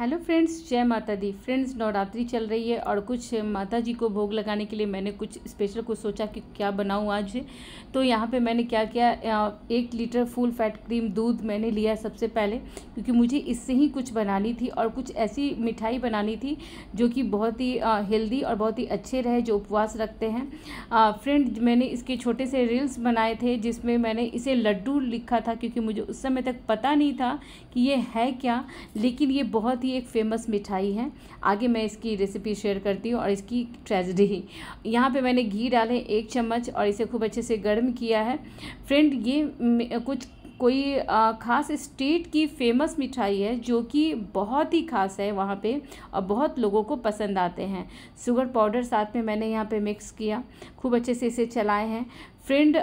hello friends जय माता दी friends Navratri चल रही है और कुछ माता जी को भोग लगाने के लिए मैंने कुछ स्पेशल कुछ सोचा कि क्या बनाऊं आज तो यहाँ पे मैंने क्या किया एक लीटर फुल फैट क्रीम दूध मैंने लिया सबसे पहले क्योंकि मुझे इससे ही कुछ बनानी थी और कुछ ऐसी मिठाई बनानी थी जो कि बहुत ही हेल्दी और बहुत ही अच्छे रहे जो उपवास रखते हैं फ्रेंड मैंने इसके छोटे से रील्स बनाए थे जिसमें मैंने इसे लड्डू लिखा था क्योंकि मुझे उस समय तक पता नहीं था कि ये है क्या लेकिन ये बहुत ही ही एक फेमस मिठाई है आगे मैं इसकी रेसिपी शेयर करती हूँ और इसकी ट्रेजडी यहाँ पे मैंने घी डाले एक चम्मच और इसे खूब अच्छे से गर्म किया है फ्रेंड ये कुछ कोई ख़ास स्टेट की फेमस मिठाई है जो कि बहुत ही ख़ास है वहाँ पे और बहुत लोगों को पसंद आते हैं शुगर पाउडर साथ में मैंने यहाँ पे मिक्स किया खूब अच्छे से इसे चलाए हैं फ्रेंड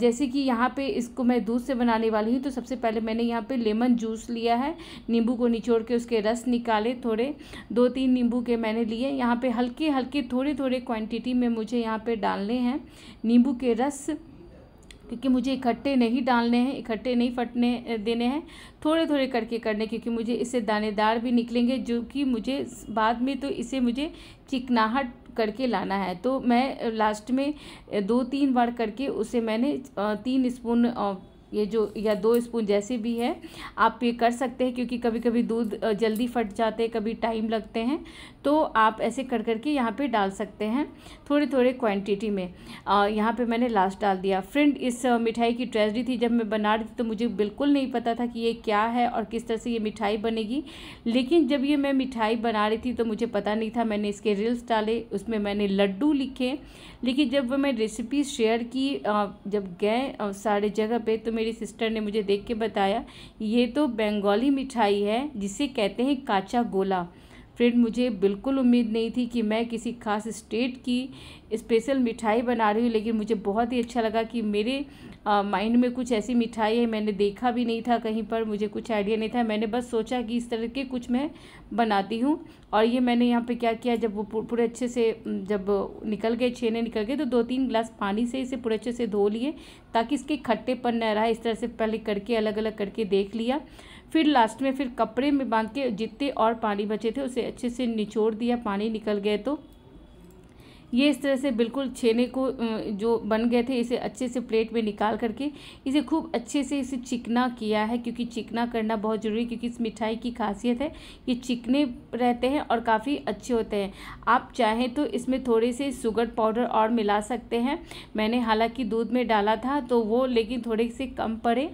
जैसे कि यहाँ पे इसको मैं दूध से बनाने वाली हूँ तो सबसे पहले मैंने यहाँ पे लेमन जूस लिया है नींबू को निचोड़ के उसके रस निकाले थोड़े दो तीन नींबू के मैंने लिए यहाँ पे हल्के हल्के थोड़े थोड़े क्वांटिटी में मुझे यहाँ पे डालने हैं नींबू के रस क्योंकि मुझे इकट्ठे नहीं डालने हैं इकट्ठे नहीं फटने देने हैं थोड़े थोड़े करके करने क्योंकि मुझे इससे दानेदार भी निकलेंगे जो कि मुझे बाद में तो इसे मुझे चिकनाहट करके लाना है तो मैं लास्ट में दो तीन बार करके उसे मैंने तीन स्पून ये जो या दो स्पून जैसे भी है आप ये कर सकते हैं क्योंकि कभी कभी दूध जल्दी फट जाते हैं कभी टाइम लगते हैं तो आप ऐसे कर करके यहाँ पे डाल सकते हैं थोड़े थोड़े क्वांटिटी में यहाँ पे मैंने लास्ट डाल दिया फ्रेंड इस मिठाई की ट्रेजडी थी जब मैं बना रही थी तो मुझे बिल्कुल नहीं पता था कि ये क्या है और किस तरह से ये मिठाई बनेगी लेकिन जब ये मैं मिठाई बना रही थी तो मुझे पता नहीं था मैंने इसके रील्स डाले उसमें मैंने लड्डू लिखे लेकिन जब मैं रेसिपी शेयर की जब गए सारे जगह पर तो मेरी सिस्टर ने मुझे देख के बताया ये तो बंगाली मिठाई है जिसे कहते हैं काचा गोला फ्रेंड मुझे बिल्कुल उम्मीद नहीं थी कि मैं किसी खास स्टेट की स्पेशल मिठाई बना रही हूँ लेकिन मुझे बहुत ही अच्छा लगा कि मेरे माइंड में कुछ ऐसी मिठाई है मैंने देखा भी नहीं था कहीं पर मुझे कुछ आइडिया नहीं था मैंने बस सोचा कि इस तरह के कुछ मैं बनाती हूँ और ये मैंने यहाँ पे क्या किया जब वो पूरे अच्छे से जब निकल गए छेने निकल गए तो दो तीन गिलास पानी से इसे पूरे अच्छे से धो लिए ताकि इसके खट्टेपन न रहा इस तरह से पहले करके अलग अलग करके देख लिया फिर लास्ट में फिर कपड़े में बांध के जितने और पानी बचे थे उसे अच्छे से निचोड़ दिया पानी निकल गए तो ये इस तरह से बिल्कुल छेने को जो बन गए थे इसे अच्छे से प्लेट में निकाल करके इसे खूब अच्छे से इसे चिकना किया है क्योंकि चिकना करना बहुत ज़रूरी क्योंकि इस मिठाई की खासियत है ये चिकने रहते हैं और काफ़ी अच्छे होते हैं आप चाहें तो इसमें थोड़े से शुगर पाउडर और मिला सकते हैं मैंने हालाँकि दूध में डाला था तो वो लेकिन थोड़े से कम पड़े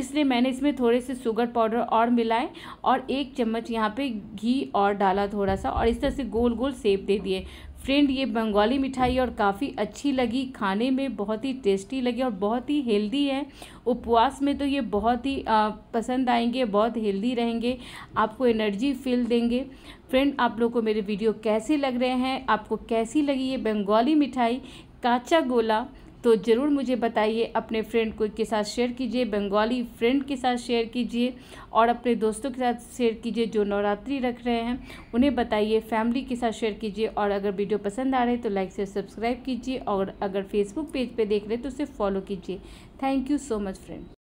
इसलिए मैंने इसमें थोड़े से शुगर पाउडर और मिलाए और एक चम्मच यहाँ पर घी और डाला थोड़ा सा और इस तरह से गोल गोल सेब दे दिए फ्रेंड ये बंगाली मिठाई और काफ़ी अच्छी लगी खाने में बहुत ही टेस्टी लगी और बहुत ही हेल्दी है उपवास में तो ये बहुत ही पसंद आएंगे बहुत हेल्दी रहेंगे आपको एनर्जी फील देंगे फ्रेंड आप लोग को मेरे वीडियो कैसे लग रहे हैं आपको कैसी लगी ये बंगाली मिठाई काचा गोला तो ज़रूर मुझे बताइए अपने फ्रेंड को के साथ शेयर कीजिए बंगाली फ्रेंड के साथ शेयर कीजिए और अपने दोस्तों के साथ शेयर कीजिए जो नवरात्रि रख रहे हैं उन्हें बताइए फैमिली के साथ शेयर कीजिए और अगर वीडियो पसंद आ रहे तो लाइक से सब्सक्राइब कीजिए और अगर फेसबुक पेज पे देख रहे हैं तो उसे फॉलो कीजिए thank you so much friend